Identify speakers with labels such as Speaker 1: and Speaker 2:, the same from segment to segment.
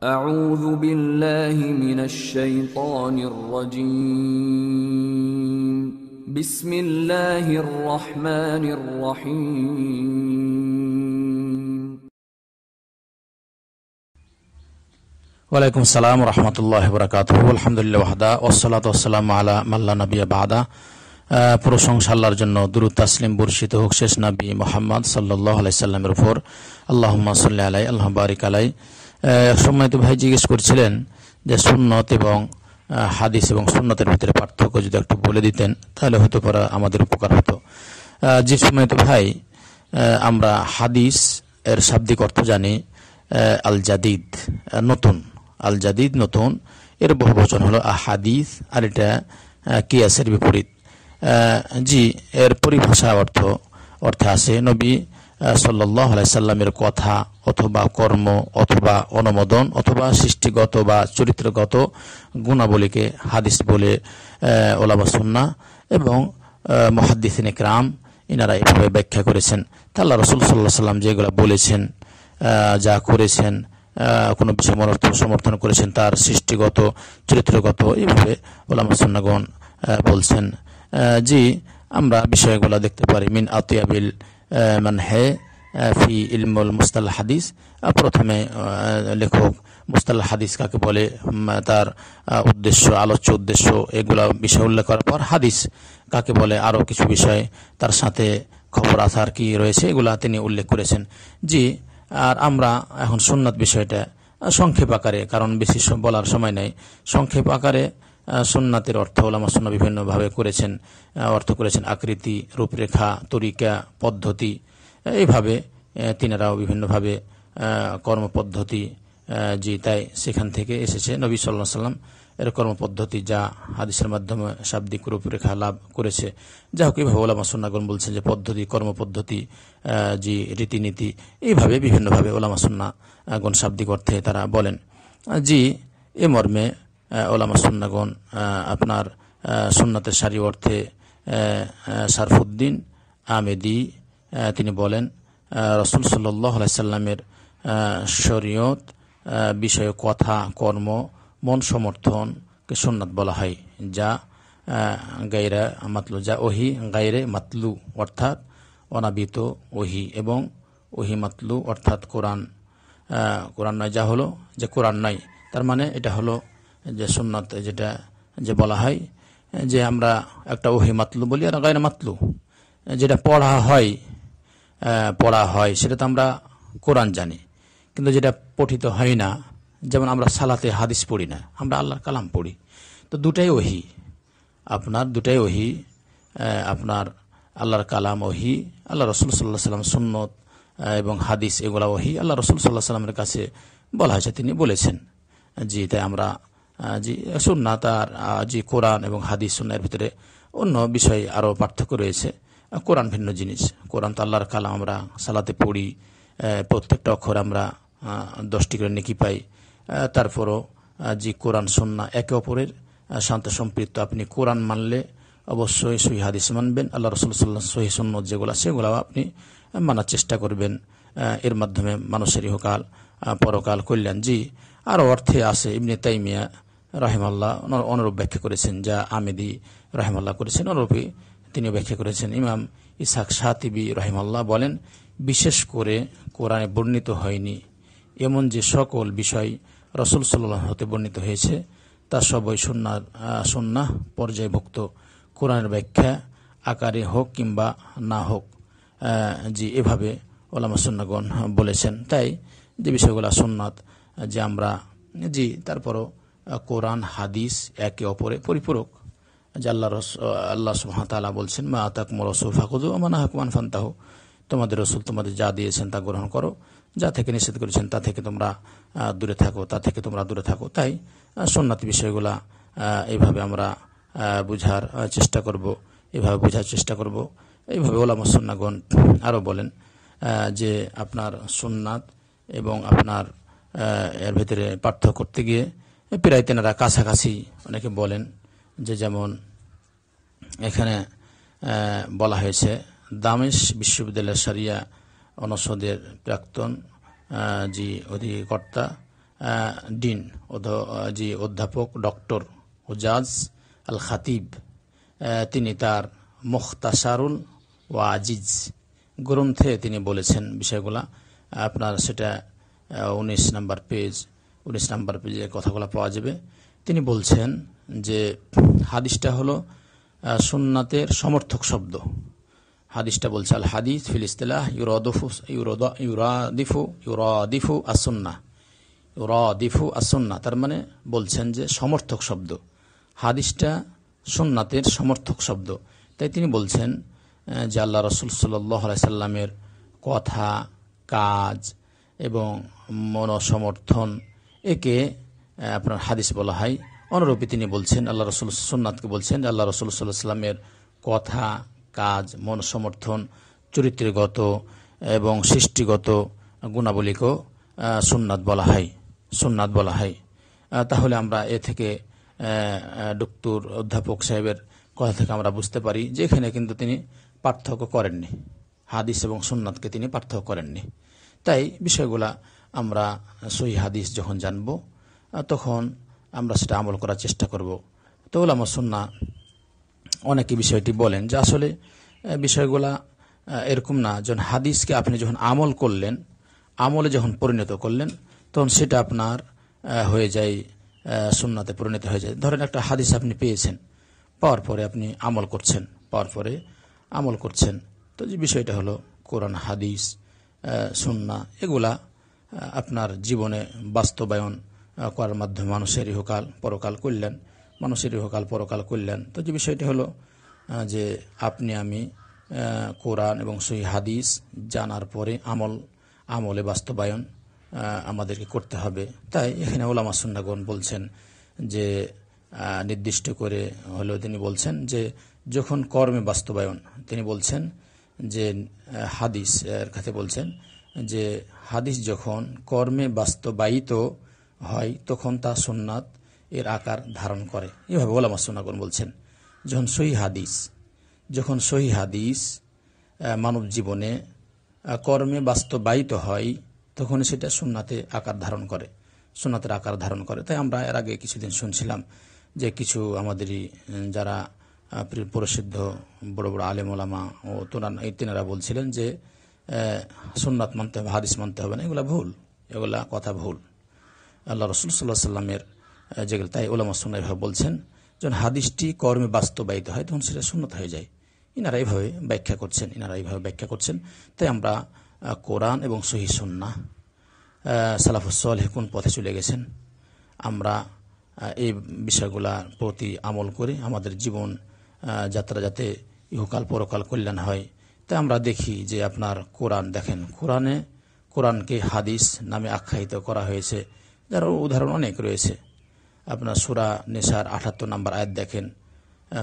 Speaker 1: أعوذ بالله من الشيطان الرجيم بسم الله الرحمن الرحيم وعليكم السلام ورحمة الله وبركاته والحمد لله وحده والصلاة والسلام على من لا نبي بعده آه، প্রশংসা আল্লাহর জন্য দুরুদ তাসলিম বর্ষিত হোক শেষ নাবি মোহাম্মদ সাল্লাহ আলাই সাল্লামের উপর আল্লাহ সাল্লাহ আলাই আল্লাহ বারিক আলাই সময় তো ভাই জিজ্ঞেস করছিলেন যে সুন্নত এবং হাদিস এবং সুন্নতের ভিতরে পার্থক্য যদি একটু বলে দিতেন তাহলে হয়তো পারে আমাদের উপকার হতো যে সময় তো ভাই আমরা হাদিস এর শাব্দিক অর্থ জানি আল জাদিদ নতুন আল জাদিদ নতুন এর বহু বচন হলো হাদিস আর এটা কিয়াসের বিপরীত জি এর পরিভাষা অর্থ অর্থে আছে নবী সাল্লাহ সাল্লামের কথা অথবা কর্ম অথবা অনুমোদন অথবা সৃষ্টিগত বা চরিত্রগত গুণাবলীকে হাদিস বলে ওলাবাসন্না এবং মহাদ্দিসিন ইকরাম ইনারা এভাবে ব্যাখ্যা করেছেন তাহলে রসুল সাল্লাহ সাল্লাম যেগুলো বলেছেন যা করেছেন কোনো বিষয় মনর্থ সমর্থন করেছেন তার সৃষ্টিগত চরিত্রগত এইভাবে ওলামাসন্নাগণ বলছেন জি আমরা বিষয়গুলো দেখতে পারি মিন আতিয়াবিল মানহে ফি ইলমুল মুস্তাল হাদিস প্রথমে লেখক মুস্তাল হাদিস কাকে বলে তার উদ্দেশ্য আলোচ্য উদ্দেশ্য এগুলা বিষয় উল্লেখ করার পর হাদিস কাকে বলে আরও কিছু বিষয় তার সাথে খবর আসার কি রয়েছে এগুলা তিনি উল্লেখ করেছেন জি আর আমরা এখন সুন্নাত বিষয়টা সংক্ষেপ আকারে কারণ বেশি বলার সময় নেই সংক্ষেপ আকারে সুন্নাতের অর্থ ওলামা সুন্না বিভিন্নভাবে করেছেন অর্থ করেছেন আকৃতি রূপরেখা তরিকা পদ্ধতি এইভাবে তিনারাও বিভিন্নভাবে কর্মপদ্ধতি জি তাই সেখান থেকে এসেছে নবী সাল্লাহ সাল্লাম এর কর্মপদ্ধতি যা হাদিসের মাধ্যমে শাব্দিক রূপরেখা লাভ করেছে যা হোক এইভাবে ওলামা সুন্নাগণ বলছেন যে পদ্ধতি কর্মপদ্ধতি যে রীতিনীতি এইভাবে বিভিন্নভাবে ওলামা সুন্নাগণ শাব্দিক অর্থে তারা বলেন জি এ মর্মে ওলামা সুন্নাগণ আপনার সুন্নাতের সারি অর্থে সারফুদ্দিন আমেদি তিনি বলেন রসুল সাল্লাহ সাল্লামের শরীয়ত বিষয়ে কথা কর্ম মন সমর্থনকে সুন্নাত বলা হয় যা গাইরা মাতলু যা ওহি গাইরে মাতলু অর্থাৎ অনাবিত ওহি এবং ওহি মাতলু অর্থাৎ কোরআন কোরআন নয় যা হলো যে কোরআন নয় তার মানে এটা হলো যে সোননাথ যেটা যে বলা হয় যে আমরা একটা ওহি মাতলু বলি আর গায়ের মাতলু যেটা পড়া হয় পড়া হয় সেটা তো আমরা কোরআন জানি কিন্তু যেটা পঠিত হয় না যেমন আমরা সালাতে হাদিস পড়ি না আমরা আল্লাহর কালাম পড়ি তো দুটাই ওহি আপনার দুটাই ওহি আপনার আল্লাহর কালাম ওহি আল্লাহ রসুল সাল্লাহ সাল্লাম সুন্নত এবং হাদিস এগুলা ওহি আল্লাহ রসুল সাল্লাহ সাল্লামের কাছে বলা হয়েছে তিনি বলেছেন জি তাই আমরা জি সুন্না তার জি কোরআন এবং হাদিস সুন্নার ভিতরে অন্য বিষয়ে আরও পার্থক্য রয়েছে কোরআন ভিন্ন জিনিস কোরআন তো আল্লাহর কালাম আমরা সালাতে পড়ি প্রত্যেকটা অক্ষর আমরা দশটি করে নেকি পাই তারপরও যে কোরআন সন্না একে অপরের শান্ত সম্পৃক্ত আপনি কোরআন মানলে অবশ্যই সহি হাদিস মানবেন আল্লাহ রসুল সাল্লাহ সহি সন্ন্যত যেগুলো সেগুলো আপনি মানার চেষ্টা করবেন এর মাধ্যমে মানুষের ইহকাল পরকাল কল্যাণ জি আরও অর্থে আছে ইমনি তাইমিয়া রাহেমাল্লাহ অনুরূপ ব্যাখ্যা করেছেন যা আমেদি রাহেমাল্লাহ করেছেন অনুরূপী তিনি ব্যাখ্যা করেছেন ইমাম ইসাক সাতিবি রহিমাল্লাহ বলেন বিশেষ করে কোরআনে বর্ণিত হয়নি এমন যে সকল বিষয় রসুল সাল্লাহ হতে বর্ণিত হয়েছে তা সবই সন্ন্যার সন্না পর্যায়ভুক্ত কোরআনের ব্যাখ্যা আকারে হোক কিংবা না হোক যে এভাবে ওলামা সন্নাগণ বলেছেন তাই যে বিষয়গুলো সন্ন্যাত যে আমরা জি তারপরও কোরআন হাদিস একে অপরে পরিপূরক যে আল্লাহ আল্লাহ সুহাতালা বলছেন মা আতাকুম রসুল ফাকুদু মানা হাকুমান ফান্তাহ তোমাদের রসুল তোমাদের যা দিয়েছেন তা গ্রহণ করো যা থেকে নিষেধ করেছেন তা থেকে তোমরা দূরে থাকো তা থেকে তোমরা দূরে থাকো তাই সন্ন্যাতি বিষয়গুলা এইভাবে আমরা বুঝার চেষ্টা করব এভাবে বোঝার চেষ্টা করব এইভাবে ওলাম সন্নাগণ আরও বলেন যে আপনার সুন্নাত এবং আপনার এর ভেতরে পার্থক্য করতে গিয়ে প্রায় তেনারা কাছাকাছি অনেকে বলেন যে যেমন এখানে বলা হয়েছে দামেশ বিশ্ববিদ্যালয়ের সারিয়া অনুষদের প্রাক্তন যে অধিকর্তা ডিন যে অধ্যাপক ডক্টর ওজাজ আল খাতিব তিনি তার মুখতাসারুল আজিজ গ্রন্থে তিনি বলেছেন বিষয়গুলা আপনার সেটা উনিশ নাম্বার পেজ উনিশ নাম্বার পেজে কথাগুলো পাওয়া যাবে তিনি বলছেন যে হাদিসটা হলো সুন্নাতের সমর্থক শব্দ হাদিসটা বলছে আল হাদিস ফিলিস্তিলাহ ইউরদফু ইউরাদিফু ইউরাদিফু আসুন্না ইউরাদিফু আসুন্না তার মানে বলছেন যে সমর্থক শব্দ হাদিসটা সুন্নাতের সমর্থক শব্দ তাই তিনি বলছেন যে আল্লাহ রসুল সাল্লাইসাল্লামের কথা কাজ এবং মনসমর্থন একে আপনার হাদিস বলা হয় অনুরূপে তিনি বলছেন আল্লাহ রসুল সোননাথকে বলছেন আল্লাহ রসুল সাল্লাহ সাল্লামের কথা কাজ মন সমর্থন চরিত্রগত এবং সৃষ্টিগত গুণাবলীকেও সুন্নাত বলা হয় সুন্নাত বলা হয় তাহলে আমরা এ থেকে ডক্টর অধ্যাপক সাহেবের কথা থেকে আমরা বুঝতে পারি যে এখানে কিন্তু তিনি পার্থক্য করেননি হাদিস এবং সুন্নাতকে তিনি পার্থক্য করেননি তাই বিষয়গুলা আমরা সই হাদিস যখন জানব তখন আমরা সেটা আমল করার চেষ্টা করব তো ওলামা সুন্না অনেকে বিষয়টি বলেন যে আসলে বিষয়গুলা এরকম না যখন হাদিসকে আপনি যখন আমল করলেন আমলে যখন পরিণত করলেন তখন সেটা আপনার হয়ে যায় সুন্নাতে পরিণত হয়ে যায় ধরেন একটা হাদিস আপনি পেয়েছেন পাওয়ার পরে আপনি আমল করছেন পাওয়ার পরে আমল করছেন তো যে বিষয়টা হলো কোরআন হাদিস সুন্না এগুলা আপনার জীবনে বাস্তবায়ন করার মাধ্যমে মানুষের ইহকাল পরকাল করলেন মানুষের ইহকাল পরকাল করলেন তো যে বিষয়টি হলো যে আপনি আমি কোরআন এবং সহি হাদিস জানার পরে আমল আমলে বাস্তবায়ন আমাদেরকে করতে হবে তাই এখানে ওলামা সুন্নাগণ বলছেন যে নির্দিষ্ট করে হলেও তিনি বলছেন যে যখন কর্মে বাস্তবায়ন তিনি বলছেন যে হাদিস এর কাছে বলছেন যে হাদিস যখন কর্মে বাস্তবায়িত হয় তখন তা সোননাথ এর আকার ধারণ করে এভাবে ওলামা সোনাগণ বলছেন যখন সহি হাদিস যখন সহি হাদিস মানব জীবনে কর্মে বাস্তবায়িত হয় তখন সেটা সোননাথে আকার ধারণ করে সোনাতের আকার ধারণ করে তাই আমরা এর আগে কিছুদিন শুনছিলাম যে কিছু আমাদেরই যারা প্রসিদ্ধ বড় বড় আলেম ওলামা ও তোরা তেনারা বলছিলেন যে সোননাথ মানতে হবে হাদিস মানতে হবে না এগুলা ভুল এগুলা কথা ভুল আল্লাহ রসুল সাল্লাহ সাল্লামের যেগুলো তাই ওলামা সুন্না এভাবে বলছেন যখন হাদিসটি কর্মে বাস্তবায়িত হয় তখন সেটা শূন্যত হয়ে যায় ইনারা এইভাবে ব্যাখ্যা করছেন ইনারা এইভাবে ব্যাখ্যা করছেন তাই আমরা কোরআন এবং সহি সুন্না সালাফুসলেহ কোন পথে চলে গেছেন আমরা এই বিষয়গুলার প্রতি আমল করে আমাদের জীবন যাত্রা যাতে ইহকাল পরকাল কল্যাণ হয় তাই আমরা দেখি যে আপনার কোরআন দেখেন কোরআনে কোরআনকে হাদিস নামে আখ্যায়িত করা হয়েছে যার উদাহরণ অনেক রয়েছে আপনার সুরা নেশার আঠাত্তর নম্বর আয়াত দেখেন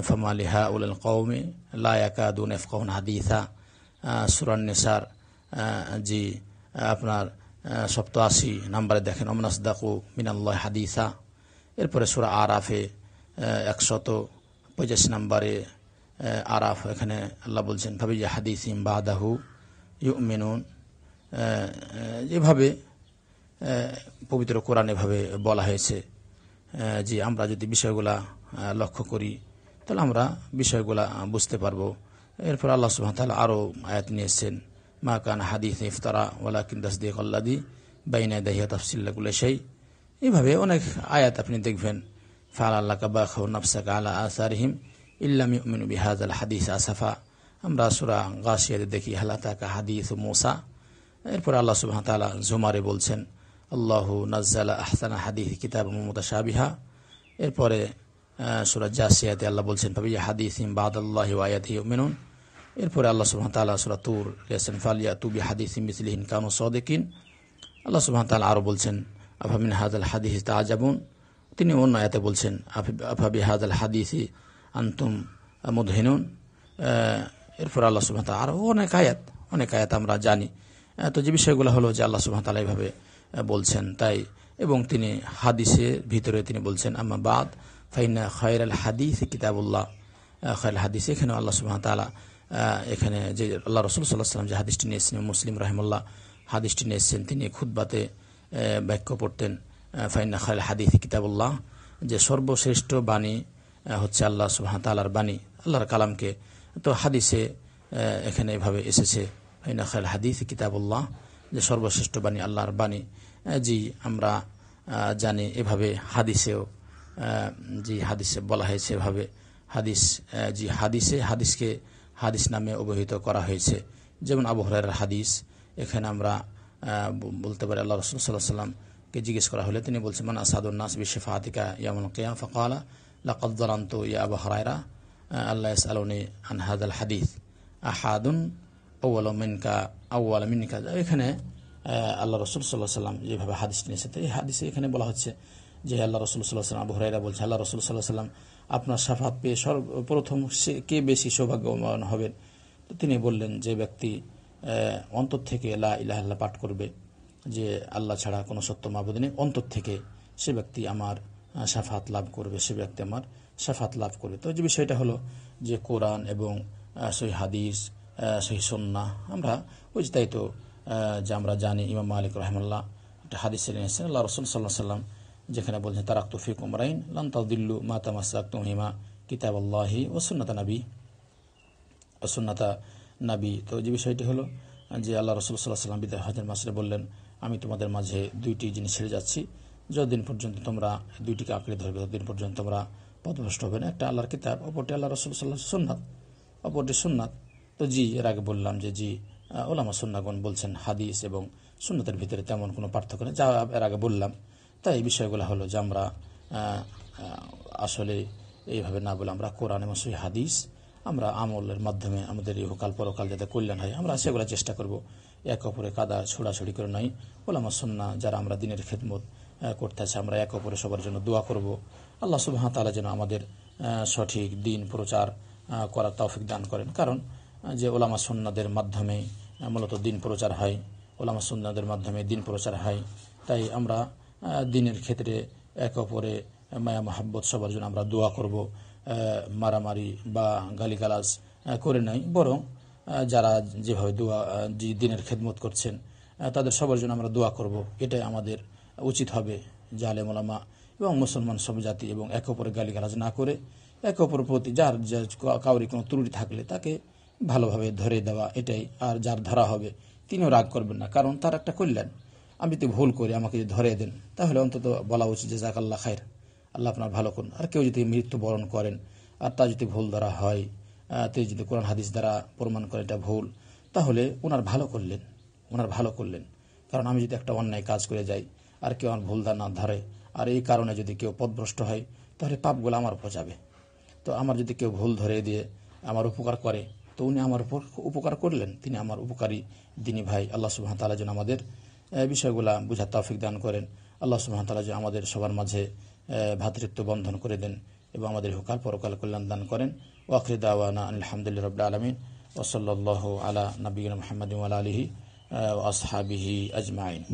Speaker 1: ফমালিহা উল কৌমি লায়াকা দুন এফকাউন হাদিসা সুরান নেশার জি আপনার সপ্তাশি নাম্বারে দেখেন দাকু মিনাল্লাহ হাদিসা এরপরে সুরা আরাফে একশত পঁচাশি নম্বরে আরাফ এখানে আল্লাহ বলছেন ভাবি হাদিস ইম্বাদাহু ইউ মিনুন এভাবে পবিত্র কোরআন এভাবে বলা হয়েছে যে আমরা যদি বিষয়গুলা লক্ষ্য করি তাহলে আমরা বিষয়গুলা বুঝতে পারবো এরপর আল্লাহ তাহলে আরও আয়াত নিয়েছেন মা কান হাদিস ইফতারা ওয়ালাকিন দাসদিক আল্লাদি বাইনা দাহিয়া তাফসিল্লাগুলো সেই এইভাবে অনেক আয়াত আপনি দেখবেন ফাল আল্লাহ কাবা খাউ নাফসাকা আলা আসারহিম ইল্লাম ইউমিন বিহাজ আল হাদিস আসাফা আমরা সুরা গাছিয়াদের দেখি কা হাদিস মোসা এরপর আল্লাহ সুবাহ তালা জুমারে বলছেন আল্লাহ নাজ্জালা আহসানা হাদিস কিতাব মমতা সাবিহা এরপরে সুরাজ জাসিয়াতে আল্লাহ বলছেন ভাবি হাদিস বাদ আল্লাহ আয়াতি মেনুন এরপরে আল্লাহ সুবাহ তাল্লাহ সুরা তুর রেসেন ফালিয়া তুবি হাদিস মিসলিহীন কানু সদেকিন আল্লাহ সুবাহ তাল্লাহ আরও বলছেন আফামিন হাজ আল হাদিস তাজাবুন তিনি অন্য আয়াতে বলছেন আফাবি হাজ আল হাদিসি আন্তুম মুদহিনুন এরপর আল্লাহ সুবাহ আরও অনেক আয়াত অনেক আয়াত আমরা জানি তো যে বিষয়গুলো হলো যে আল্লাহ সুবাহ তালা এইভাবে বলছেন তাই এবং তিনি হাদিসের ভিতরে তিনি বলছেন আমা বাদ ফাইনা খায়ের আল হাদিস কিতাবুল্লাহ খয়ের হাদিস এখানে আল্লাহ সুহাম তালা এখানে যে আল্লাহ রসুল সাল্লাহ সাল্লাম যে হাদিসটি নিয়েছেন মুসলিম রহমুল্লাহ হাদিসটি নিয়েছেন তিনি খুদ্বাতে বাক্য পড়তেন ফাইনা খাল হাদিস কিতাবুল্লাহ যে সর্বশ্রেষ্ঠ বাণী হচ্ছে আল্লাহ সুহাম তালার বাণী আল্লাহর কালামকে তো হাদিসে এখানে এভাবে এসেছে ফাইনা খাল হাদিস কিতাবুল্লাহ যে সর্বশ্রেষ্ঠ বাণী আল্লাহর বাণী জি আমরা জানি এভাবে হাদিসেও জি হাদিসে বলা হয়েছে এভাবে হাদিস জি হাদিসে হাদিসকে হাদিস নামে অবহিত করা হয়েছে যেমন আবহরের হাদিস এখানে আমরা বলতে পারি আল্লাহ রসুল সাল্লাহ সাল্লামকে জিজ্ঞেস করা হলে তিনি বলছেন মানে আসাদুল নাস বিশে ফাহাতিকা ইয়ামুল কিয়াম ফকালা লাকদ্দালান্ত ইয়া আবু হরায়রা আল্লাহ আলনি আনহাদ আল হাদিস আহাদুন ওয়ালমিনকা আবু আলমিন নিকাজ এখানে আল্লাহ রসুল সাল্লাহ সাল্লাম যেভাবে হাদিস নিয়েছেন এই হাদিসে এখানে বলা হচ্ছে যে আল্লাহ রসুল সাল্লাহ সাল্লাম আবু হরাইরা বলছে আল্লাহ রসুল সাল্লাহ সাল্লাম আপনার সাফাত পেয়ে সর্বপ্রথম সে কে বেশি সৌভাগ্যবান হবেন তো তিনি বললেন যে ব্যক্তি অন্তর থেকে লা ইলাহাল্লা পাঠ করবে যে আল্লাহ ছাড়া কোনো সত্য মাবুদ নেই অন্তর থেকে সে ব্যক্তি আমার সাফাত লাভ করবে সে ব্যক্তি আমার সাফাত লাভ করবে তো যে বিষয়টা হলো যে কোরআন এবং সেই হাদিস সহি সন্না আমরা ওই তাই তো যে আমরা জানি ইমাম মালিক রহমাল্লাহ একটা হাদিস এনেছেন আল্লাহ রসুল সাল্লাহ সাল্লাম যেখানে বলছেন তারাক তুফিক উমরাইন দিল্লু মাতা মাসাক হিমা কিতাব আল্লাহি ও সুন্নাতা নাবি সুন্নাতা নাবি তো যে বিষয়টি হলো যে আল্লাহ রসুল সাল্লাহ সাল্লাম বিদায় হজের মাসরে বললেন আমি তোমাদের মাঝে দুইটি জিনিস ছেড়ে যাচ্ছি যতদিন পর্যন্ত তোমরা দুইটিকে আঁকড়ে ধরবে ততদিন পর্যন্ত তোমরা পদভ্রষ্ট হবে না একটা আল্লাহর কিতাব অপরটি আল্লাহ রসুল সাল্লাহ সুন্নাত অপরটি সুন্নাত তো জি এর আগে বললাম যে জি ওলামা সুন্নাগণ বলছেন হাদিস এবং সুন্নতের ভিতরে তেমন কোনো পার্থক্য নেই যা এর আগে বললাম তাই এই বিষয়গুলো হলো যে আমরা আসলে এইভাবে না বলে আমরা কোরআন এবং সেই হাদিস আমরা আমলের মাধ্যমে আমাদের ইহকাল পরকাল যাতে কল্যাণ হয় আমরা সেগুলো চেষ্টা করব এক অপরে কাদা ছোড়াছড়ি করে নয় ওলামা সুন্না যারা আমরা দিনের খেদমত করতে আছে আমরা এক অপরে সবার জন্য দোয়া করব আল্লাহ সুবাহ তালা যেন আমাদের সঠিক দিন প্রচার করার তৌফিক দান করেন কারণ যে ওলামা সন্ন্যাদের মাধ্যমে মূলত দিন প্রচার হয় ওলামা সন্ন্যাদের মাধ্যমে দিন প্রচার হয় তাই আমরা দিনের ক্ষেত্রে একে অপরে মায়া মাহাব্বত সবার জন্য আমরা দোয়া করব মারামারি বা গালিগালাজ করে নাই বরং যারা যেভাবে দোয়া দিনের খেদমত করছেন তাদের সবার জন্য আমরা দোয়া করব এটাই আমাদের উচিত হবে জালে মোলামা এবং মুসলমান সব জাতি এবং একে অপরে গালিগালাজ না করে একে অপর প্রতি যার কাউরি কোনো ত্রুটি থাকলে তাকে ভালোভাবে ধরে দেওয়া এটাই আর যার ধরা হবে তিনিও রাগ করবেন না কারণ তার একটা কল্যাণ আমি তো ভুল করি আমাকে যদি ধরে দেন তাহলে অন্তত বলা উচিত যে জাক আল্লাহ খায়ের আল্লাহ আপনার ভালো করুন আর কেউ যদি মৃত্যুবরণ করেন আর তা যদি ভুল ধরা হয় তিনি যদি কোরআন হাদিস দ্বারা প্রমাণ করে এটা ভুল তাহলে ওনার ভালো করলেন ওনার ভালো করলেন কারণ আমি যদি একটা অন্যায় কাজ করে যাই আর কেউ আমার ভুল না ধরে আর এই কারণে যদি কেউ পদভ্রষ্ট হয় তাহলে পাপগুলো আমার পচাবে তো আমার যদি কেউ ভুল ধরে দিয়ে আমার উপকার করে তো উনি আমার উপর উপকার করলেন তিনি আমার উপকারী দিনী ভাই আল্লাহ সুবাহ তালা যেন আমাদের বিষয়গুলা বুঝার তাফিক দান করেন আল্লাহ সুবাহ তালা যেন আমাদের সবার মাঝে ভাতৃত্ব বন্ধন করে দেন এবং আমাদের হুকাল পরকাল কল্যাণ দান করেন ওয়াকরি দাওয়ানা আলহামদুলিল্লাহ রব্দ আলমিন ওসল্লাহ আলা নবীন মোহাম্মদ আলহি আসহাবিহি আজমাইন